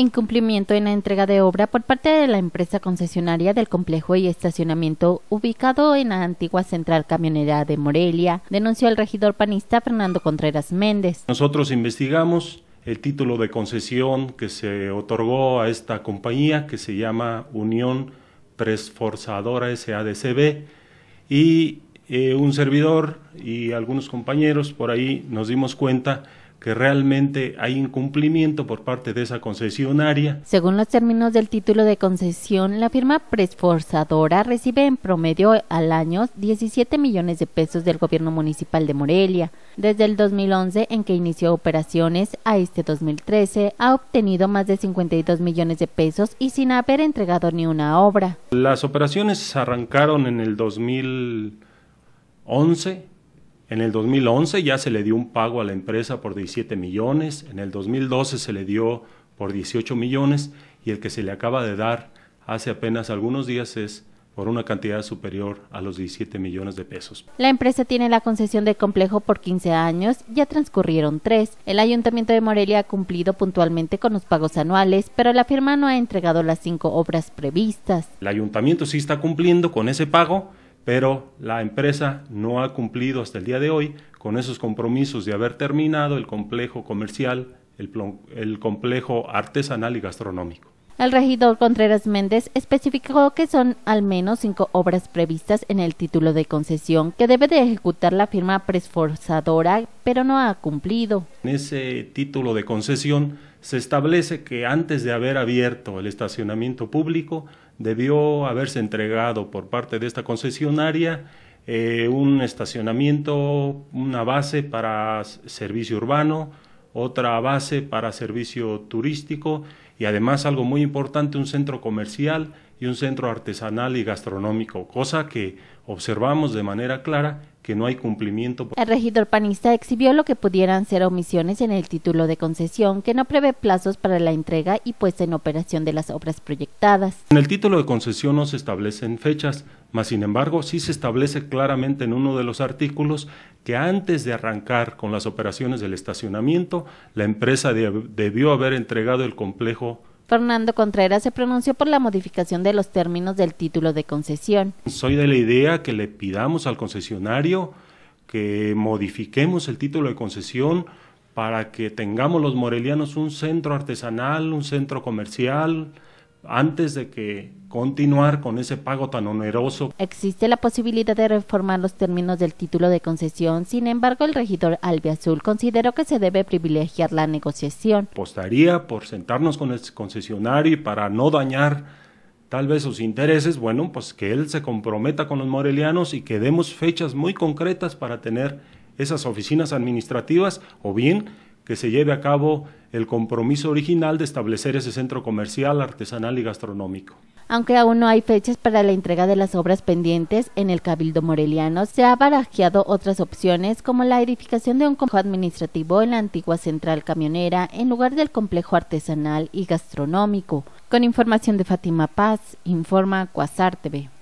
incumplimiento en la entrega de obra por parte de la empresa concesionaria del complejo y estacionamiento ubicado en la antigua central camionera de Morelia, denunció el regidor panista Fernando Contreras Méndez. Nosotros investigamos el título de concesión que se otorgó a esta compañía que se llama Unión Presforzadora SADCB y eh, un servidor y algunos compañeros por ahí nos dimos cuenta que realmente hay incumplimiento por parte de esa concesionaria. Según los términos del título de concesión, la firma presforzadora recibe en promedio al año 17 millones de pesos del gobierno municipal de Morelia. Desde el 2011, en que inició operaciones, a este 2013 ha obtenido más de 52 millones de pesos y sin haber entregado ni una obra. Las operaciones arrancaron en el 2011 en el 2011 ya se le dio un pago a la empresa por 17 millones, en el 2012 se le dio por 18 millones y el que se le acaba de dar hace apenas algunos días es por una cantidad superior a los 17 millones de pesos. La empresa tiene la concesión del complejo por 15 años, ya transcurrieron tres. El ayuntamiento de Morelia ha cumplido puntualmente con los pagos anuales, pero la firma no ha entregado las cinco obras previstas. El ayuntamiento sí está cumpliendo con ese pago, pero la empresa no ha cumplido hasta el día de hoy con esos compromisos de haber terminado el complejo comercial, el, complejo artesanal y gastronómico. El regidor Contreras Méndez especificó que son al menos cinco obras previstas en el título de concesión que debe de ejecutar la firma presforzadora, pero no ha cumplido. En ese título de concesión se establece que antes de haber abierto el estacionamiento público, debió haberse entregado por parte de esta concesionaria eh, un estacionamiento, una base para servicio urbano, otra base para servicio turístico y además algo muy importante, un centro comercial y un centro artesanal y gastronómico, cosa que observamos de manera clara que no hay cumplimiento. El regidor panista exhibió lo que pudieran ser omisiones en el título de concesión que no prevé plazos para la entrega y puesta en operación de las obras proyectadas. En el título de concesión no se establecen fechas, mas sin embargo sí se establece claramente en uno de los artículos que antes de arrancar con las operaciones del estacionamiento, la empresa debió haber entregado el complejo Fernando Contreras se pronunció por la modificación de los términos del título de concesión. Soy de la idea que le pidamos al concesionario que modifiquemos el título de concesión para que tengamos los morelianos un centro artesanal, un centro comercial, antes de que continuar con ese pago tan oneroso. Existe la posibilidad de reformar los términos del título de concesión, sin embargo el regidor Albiazul consideró que se debe privilegiar la negociación. Apostaría por sentarnos con el concesionario y para no dañar tal vez sus intereses, bueno, pues que él se comprometa con los morelianos y que demos fechas muy concretas para tener esas oficinas administrativas o bien que se lleve a cabo el compromiso original de establecer ese centro comercial, artesanal y gastronómico. Aunque aún no hay fechas para la entrega de las obras pendientes en el Cabildo Moreliano, se ha barajeado otras opciones como la edificación de un complejo administrativo en la antigua central camionera en lugar del complejo artesanal y gastronómico. Con información de Fátima Paz, informa Cuasar TV.